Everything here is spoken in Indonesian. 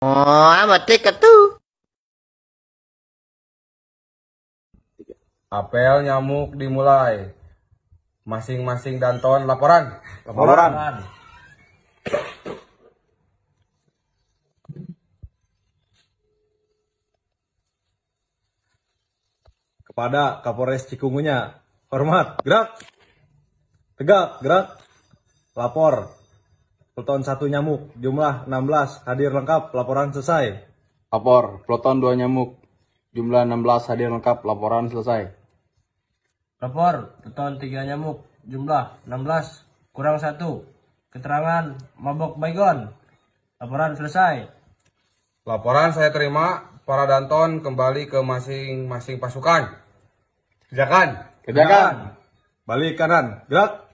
Oh, apa a Apel nyamuk dimulai. Masing-masing Danton laporan. Laporan. laporan. Kepada Kapolres Cikungunya, hormat, gerak, tegak, gerak, lapor, Peloton 1 nyamuk, jumlah 16, hadir lengkap, laporan selesai. Lapor, peloton 2 nyamuk, jumlah 16, hadir lengkap, laporan selesai. Lapor, peloton 3 nyamuk, jumlah 16, kurang 1. Keterangan, mabok baygon, laporan selesai. Laporan saya terima, para danton kembali ke masing-masing pasukan. Kerjakan. Kerjakan. Balik kanan, gerak.